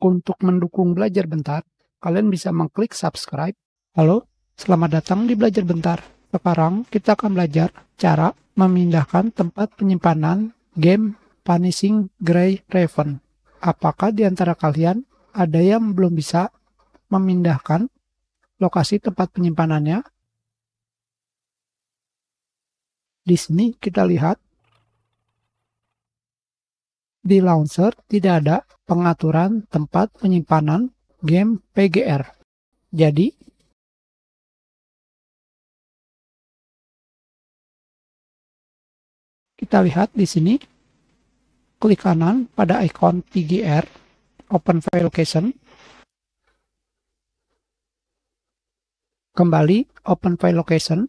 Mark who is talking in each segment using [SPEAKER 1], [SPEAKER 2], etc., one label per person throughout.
[SPEAKER 1] Untuk mendukung belajar bentar, kalian bisa mengklik subscribe. Halo, selamat datang di belajar bentar. Sekarang kita akan belajar cara memindahkan tempat penyimpanan game Punishing Grey Raven. Apakah di antara kalian ada yang belum bisa memindahkan lokasi tempat penyimpanannya? Di sini kita lihat di launcher tidak ada pengaturan tempat
[SPEAKER 2] penyimpanan game PGR. Jadi, kita lihat di sini, klik kanan pada ikon PGR, Open
[SPEAKER 1] File Location, kembali Open File Location.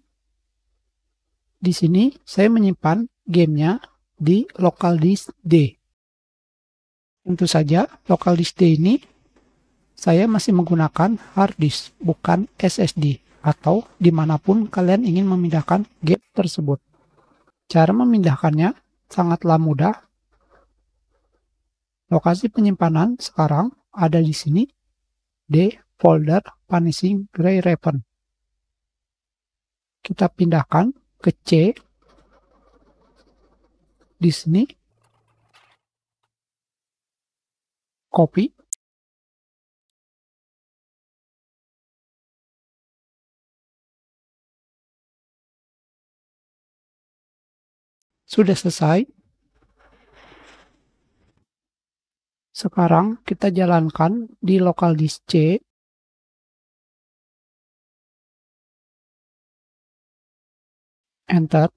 [SPEAKER 1] Di sini, saya menyimpan gamenya di local disk D. Tentu saja, local disk D ini saya masih menggunakan hard disk, bukan SSD, atau dimanapun kalian ingin memindahkan game tersebut. Cara memindahkannya sangatlah mudah. Lokasi penyimpanan sekarang ada di sini, D folder Punishing Grey Raven. Kita pindahkan ke C.
[SPEAKER 2] Di sini Copy. sudah selesai. Sekarang kita jalankan di local disk C. Enter.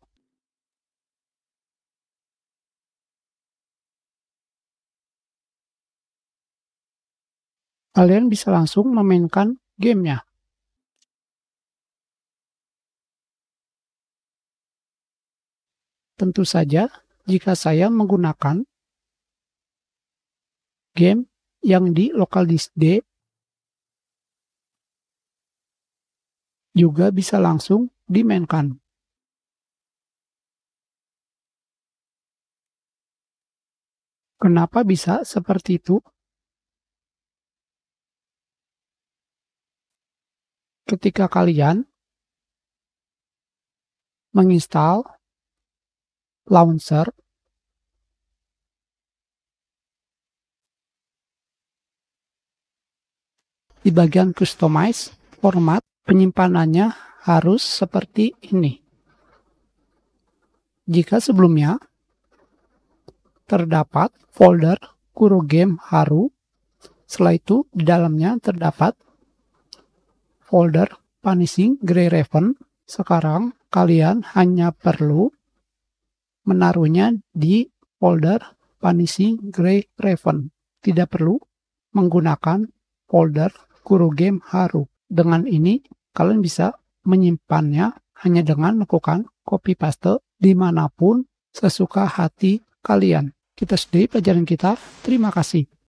[SPEAKER 1] kalian bisa langsung memainkan gamenya. Tentu saja, jika saya menggunakan game yang di lokal disk D, juga bisa langsung dimainkan. Kenapa bisa seperti itu? ketika kalian menginstal launcher di bagian customize format penyimpanannya harus seperti ini. Jika sebelumnya terdapat folder Kuro Game Haru, setelah itu di dalamnya terdapat folder Punishing Grey Raven, sekarang kalian hanya perlu menaruhnya di folder Punishing Grey Raven. Tidak perlu menggunakan folder Guru Game Haru. Dengan ini, kalian bisa menyimpannya hanya dengan melakukan copy paste dimanapun sesuka
[SPEAKER 2] hati kalian. Kita sudahi pelajaran kita. Terima kasih.